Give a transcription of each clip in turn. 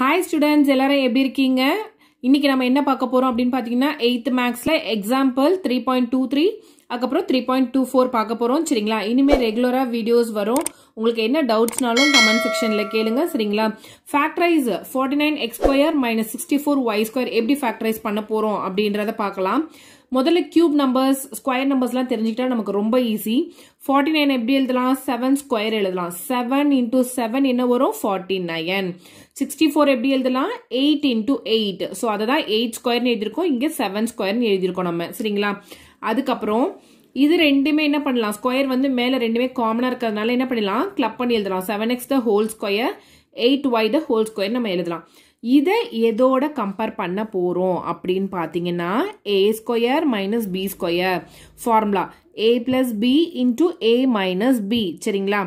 hi students எல்லாரும் எப்படி இருக்கீங்க இன்னைக்கு நம்ம என்ன பார்க்க போகிறோம் அப்படின்னு பார்த்தீங்கன்னா எயித்து மேக்ஸில் example three point two three அதுக்கப்புறம் த்ரீ பாயிண்ட் டூ ஃபோர் பார்க்க போகிறோம் சரிங்களா இனிமேல் ரெகுலராக வீடியோஸ் வரும் உங்களுக்கு என்ன டவுட்ஸ்னாலும் கமெண்ட் செக்ஷனில் கேளுங்க சரிங்களா factorise forty nine x square minus sixty four y square எப்படி ஃபேக்டரைஸ் பண்ண போகிறோம் அப்படின்றத பார்க்கலாம் முதல்ல கியூப் நம்பர்ஸ் ஸ்கொயர் நம்பர்ஸ்லாம் தெரிஞ்சுக்கிட்டா நமக்கு ரொம்ப ஈஸி ஃபார்ட்டி நைன் எப்படி எழுதலாம் செவன் ஸ்கொயர் எழுதலாம் செவன் இன்டூ செவன் என்ன வரும் ஃபார்ட்டி நைன் சிக்ஸ்டி ஃபோர் எப்படி எழுதலாம் எயிட் இன்டூ எயிட் ஸோ அதை தான் எயிட் ஸ்கொயர்னு எழுதியிருக்கோம் இங்கே செவன் ஸ்கொயர்னு எழுதியிருக்கோம் நம்ம சரிங்களா அதுக்கப்புறம் இது ரெண்டுமே என்ன பண்ணலாம் ஸ்கொயர் வந்து மேலே ரெண்டுமே காமனாக இருக்கிறதுனால என்ன பண்ணலாம் கிளப் பண்ணி எழுதலாம் seven x the whole square eight y the whole square நம்ம எழுதலாம் இதை எதோட கம்பேர் பண்ண போகிறோம் அப்படின்னு பார்த்தீங்கன்னா A square minus B square formula A plus B into A minus B சரிங்களா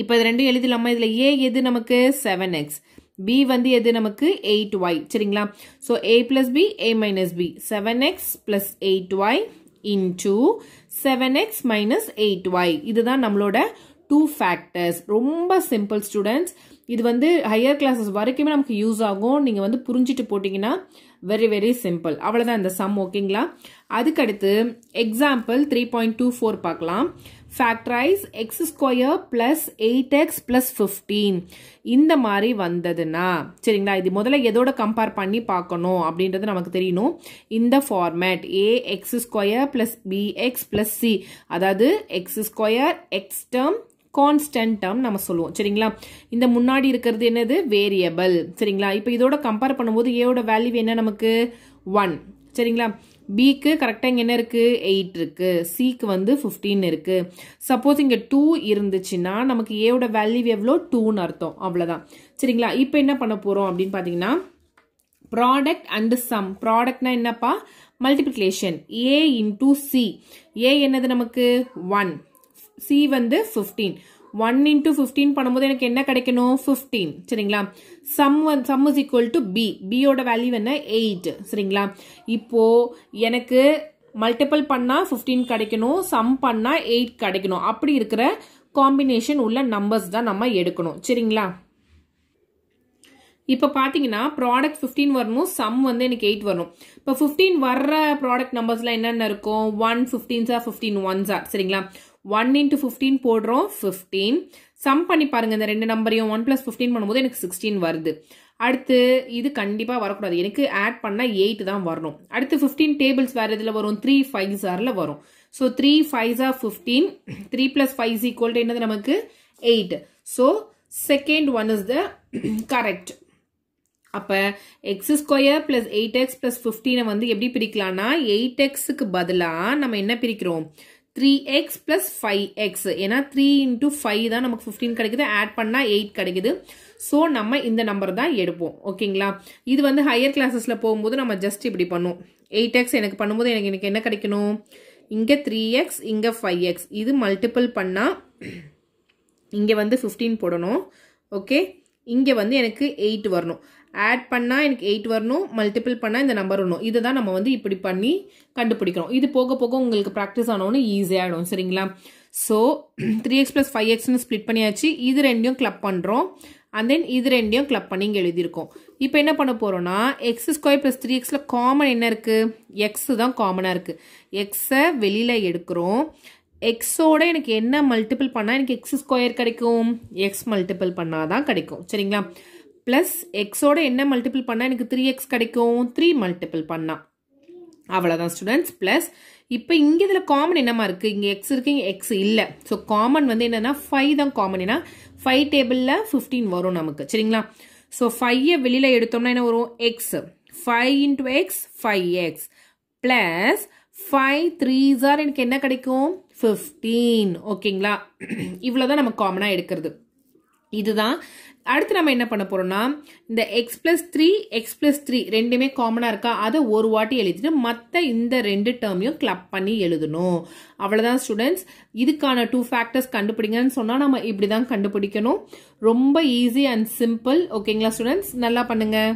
இப்போ இது ரெண்டும் எழுதிலாமா இதில் ஏ எது நமக்கு செவன் எக்ஸ் பி வந்து எது நமக்கு எயிட் ஒய் சரிங்களா so a plus b a minus b seven x plus eight y into seven x minus eight y இதுதான் நம்மளோட டூ ஃபேக்டர்ஸ் ரொம்ப சிம்பிள் ஸ்டூடெண்ட்ஸ் இது வந்து ஹையர் கிளாஸஸ் வரைக்குமே நமக்கு யூஸ் ஆகும் நீங்கள் வந்து புரிஞ்சுட்டு போட்டிங்கன்னா வெரி வெரி சிம்பிள் அவ்வளோதான் இந்த சம் ஓகேங்களா அதுக்கடுத்து example three point two four பார்க்கலாம் factorise x square plus eight x plus fifteen இந்த மாதிரி வந்ததுன்னா சரிங்களா இது முதல்ல எதோட கம்பேர் பண்ணி பார்க்கணும் அப்படின்றது நமக்கு தெரியணும் இந்த format a x square plus b x plus c அதாவது x square x term constant term நம்ம சொல்லுவோம் சரிங்களா இந்த முன்னாடி இருக்கிறது என்னது வேரியபிள் சரிங்களா இப்போ இதோட கம்பேர் பண்ணும்போது ஏவோட வேல்யூ என்ன நமக்கு ஒன் சரிங்களா பிக்கு கரெக்டாக இங்கே என்ன இருக்குது எயிட் இருக்குது சிக்கு வந்து ஃபிஃப்டீன் இருக்குது சப்போஸ் இங்கே டூ இருந்துச்சுன்னா நமக்கு ஏவோட வேல்யூ எவ்வளோ டூன்னு அர்த்தம் அவ்வளோதான் சரிங்களா இப்போ என்ன பண்ண போகிறோம் அப்படின்னு பார்த்தீங்கன்னா ப்ராடக்ட் அண்டு சம் ப்ராடக்ட்னா என்னப்பா multiplication a into c a என்னது நமக்கு ஒன் சி வந்து ஃபிஃப்டீன் ஒன் இன்டூ ஃபிஃப்டீன் பண்ணும்போது எனக்கு என்ன கிடைக்கணும் ஃபிஃப்டீன் சரிங்களா sum sum is equal to b பியோட வேல்யூ என்ன எயிட் சரிங்களா இப்போ எனக்கு மல்டிபிள் பண்ணால் ஃபிஃப்டீன் கிடைக்கணும் சம் பண்ணால் எயிட் கிடைக்கணும் அப்படி இருக்கிற காம்பினேஷன் உள்ள நம்பர்ஸ் தான் நம்ம எடுக்கணும் சரிங்களா இப்போ பார்த்தீங்கன்னா ப்ராடக்ட் ஃபிஃப்டீன் வரணும் சம் வந்து எனக்கு எயிட் வரணும் இப்போ ஃபிஃப்டீன் வர்ற ப்ராடக்ட் நம்பர்ஸ்லாம் என்னென்ன இருக்கும் ஒன் ஃபிஃப்டீன்ஸா ஃபிஃப்டீன் ஒன்ஸா சரிங்களா ஒன் இன்ட்டு ஃபிஃப்டீன் போடுறோம் ஃபிஃப்டீன் சம் பண்ணி பாருங்கள் இந்த ரெண்டு நம்பரையும் ஒன் ப்ளஸ் ஃபிஃப்டீன் பண்ணும்போது எனக்கு சிக்ஸ்டீன் வருது அடுத்து இது கண்டிப்பாக வரக்கூடாது எனக்கு ஆட் பண்ணால் எயிட் தான் வரணும் அடுத்து ஃபிஃப்டீன் டேபிள்ஸ் வேறு இதில் வரும் த்ரீ ஃபைவ் ஜாரில் வரும் ஸோ த்ரீ ஃபைவ் ஜார் fifteen three plus five equal என்னது நமக்கு eight so second one is the correct அப்போ x square plus eight x plus ஃபிஃப்டீனை வந்து எப்படி பிரிக்கலாம்னா எயிட் எக்ஸுக்கு பதிலாக நம்ம என்ன பிரிக்கிறோம் three x plus five x ஏன்னா த்ரீ ஃபைவ் தான் நமக்கு ஃபிஃப்டீன் கிடைக்குது ஆட் பண்ணால் எயிட் கிடைக்குது ஸோ நம்ம இந்த நம்பர் தான் எடுப்போம் ஓகேங்களா இது வந்து ஹையர் கிளாஸஸில் போகும்போது நம்ம ஜஸ்ட் இப்படி பண்ணும் எயிட் எக்ஸ் எனக்கு பண்ணும்போது எனக்கு எனக்கு என்ன கிடைக்கணும் இங்கே த்ரீ எக்ஸ் இங்கே ஃபைவ் எக்ஸ் இது மல்டிபிள் பண்ணால் இங்கே வந்து ஃபிஃப்டீன் போடணும் ஓகே இங்கே வந்து எனக்கு எயிட் வரணும் ஆட் பண்ணால் எனக்கு எயிட் வரணும் மல்டிபிள் பண்ணால் இந்த நம்பர் வரணும் இதை தான் நம்ம வந்து இப்படி பண்ணி கண்டுபிடிக்கிறோம் இது போக போக உங்களுக்கு ப்ராக்டிஸ் ஆனோன்னு ஈஸியாகிடும் சரிங்களா so three x plus five எக்ஸ்னு ஸ்ப்ளிட் பண்ணியாச்சு இது ரெண்டையும் கிளப் பண்ணுறோம் அண்ட் தென் இது ரெண்டையும் கிளப் பண்ணி இங்கே எழுதியிருக்கோம் இப்போ என்ன பண்ண போகிறோம்னா எக்ஸ் ஸ்கொயர் ப்ளஸ் த்ரீ எக்ஸில் காமன் என்ன இருக்குது எக்ஸு தான் காமனாக இருக்குது எக்ஸை வெளியில் எடுக்கிறோம் எக்ஸோட எனக்கு என்ன மல்டிபிள் பண்ணால் எனக்கு எக்ஸ் ஸ்கொயர் கிடைக்கும் எக்ஸ் மல்டிபிள் பண்ணால் தான் கிடைக்கும் சரிங்களா ப்ளஸ் எக்ஸோட என்ன மல்டிபிள் பண்ணால் எனக்கு த்ரீ எக்ஸ் கிடைக்கும் த்ரீ மல்டிபிள் பண்ணால் அவ்வளோதான் ஸ்டூடெண்ட்ஸ் ப்ளஸ் இப்போ இங்கே இதில் காமன் என்னமா இருக்குது இங்கே எக்ஸ் இருக்கு இங்கே எக்ஸ் இல்லை ஸோ காமன் வந்து என்னென்னா ஃபைவ் தான் காமன் ஏன்னா ஃபைவ் டேபிளில் ஃபிஃப்டீன் வரும் நமக்கு சரிங்களா ஸோ ஃபைவை வெளியில் எடுத்தோம்னா என்ன வரும் x five into x five x plus five three ஜார் எனக்கு என்ன கிடைக்கும் ஃபிஃப்டீன் ஓகேங்களா இவ்வளோதான் நம்ம காமனாக எடுக்கிறது இதுதான் அடுத்து நம்ம என்ன பண்ண போகிறோம்னா இந்த x plus three x plus three ரெண்டுமே காமனாக இருக்கா அதை ஒரு வாட்டி எழுதிட்டு மற்ற இந்த ரெண்டு டேர்மையும் கிளப் பண்ணி எழுதணும் அவ்வளோதான் ஸ்டூடெண்ட்ஸ் இதுக்கான டூ ஃபேக்டர்ஸ் கண்டுபிடிங்கன்னு சொன்னால் நம்ம இப்படி தான் கண்டுபிடிக்கணும் ரொம்ப ஈஸி அண்ட் சிம்பிள் ஓகேங்களா ஸ்டூடெண்ட்ஸ் நல்லா பண்ணுங்கள்